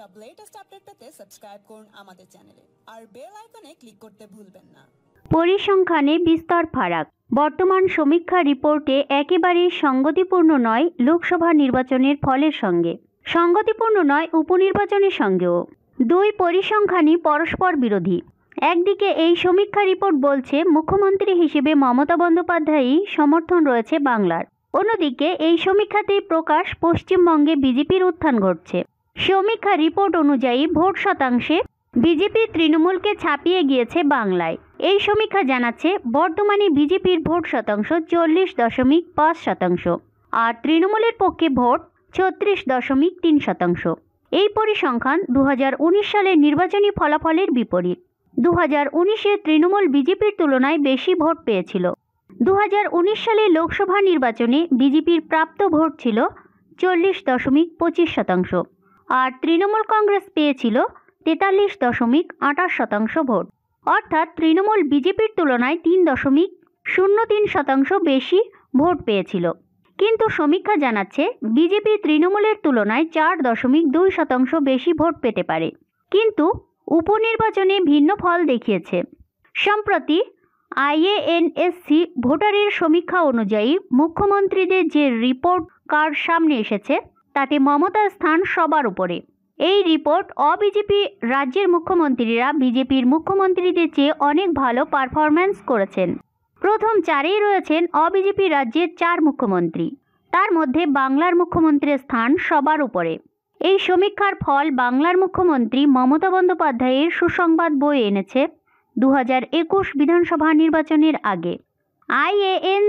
সব latest update পেতে subscribe করুন আমাদের চ্যানেলে আর বেল আইকনে ক্লিক করতে ভুলবেন না পরিসংখ্যানে বিস্তর ফারাক বর্তমান সমীক্ষা রিপোর্টে একেবারেই সঙ্গতিপূর্ণ নয় লোকসভা নির্বাচনের ফলের সঙ্গে সঙ্গতিপূর্ণ নয় উপনির্বাচনের সঙ্গেও দুই পরিসংখ্যানই পরস্পর বিরোধী একদিকে এই সমীক্ষা রিপোর্ট বলছে মুখ্যমন্ত্রী হিসেবে মমতা বন্দ্যোপাধ্যায়ই সমর্থন রয়েছে বাংলার অন্যদিকে এই সমীক্ষাতেই প্রকাশ পশ্চিমবঙ্গে বিজেপির উত্থান ঘটছে সমীক্ষা রিপোর্ট অনুযায়ী ভোট শতাংশে বিজেপি তৃণমূলকে ছাপিয়ে গিয়েছে বাংলায় এই সমীক্ষা জানাচ্ছে বর্তমানে বিজেপির ভোট শতাংশ চল্লিশ দশমিক পাঁচ শতাংশ আর তৃণমূলের পক্ষে ভোট ছত্রিশ দশমিক তিন শতাংশ এই পরিসংখ্যান দু সালের নির্বাচনী ফলাফলের বিপরীত দু হাজার উনিশে তৃণমূল বিজেপির তুলনায় বেশি ভোট পেয়েছিল দু সালে লোকসভা নির্বাচনে বিজেপির প্রাপ্ত ভোট ছিল চল্লিশ দশমিক পঁচিশ শতাংশ আর তৃণমূল কংগ্রেস পেয়েছিল তেতাল্লিশ দশমিক আঠাশ শতাংশ ভোট অর্থাৎ তৃণমূল বিজেপির তুলনায় তিন দশমিক শূন্য তিন শতাংশ বেশি ভোট পেয়েছিল কিন্তু সমীক্ষা জানাচ্ছে বিজেপি তৃণমূলের তুলনায় চার দশমিক দুই শতাংশ বেশি ভোট পেতে পারে কিন্তু উপনির্বাচনে ভিন্ন ফল দেখিয়েছে সম্প্রতি আইএএনএসসি ভোটারের সমীক্ষা অনুযায়ী মুখ্যমন্ত্রীদের যে রিপোর্ট কার্ড সামনে এসেছে তাতে মমতার স্থান সবার উপরে এই রিপোর্ট অবিজেপি রাজ্যের মুখ্যমন্ত্রীরা বিজেপির মুখ্যমন্ত্রীদের চেয়ে অনেক ভালো পারফরম্যান্স করেছেন প্রথম চারেই রয়েছেন অবিজেপি রাজ্যের চার মুখ্যমন্ত্রী তার মধ্যে বাংলার মুখ্যমন্ত্রীর স্থান সবার উপরে এই সমীক্ষার ফল বাংলার মুখ্যমন্ত্রী মমতা বন্দ্যোপাধ্যায়ের সুসংবাদ বই এনেছে দু বিধানসভা নির্বাচনের আগে আইএএন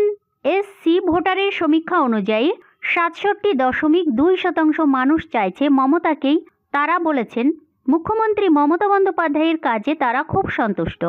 এসসি ভোটারের সমীক্ষা অনুযায়ী সাতষট্টি দশমিক দুই শতাংশ মানুষ চাইছে মমতাকেই তারা বলেছেন মুখ্যমন্ত্রী মমতা বন্দ্যোপাধ্যায়ের কাজে তারা খুব সন্তুষ্ট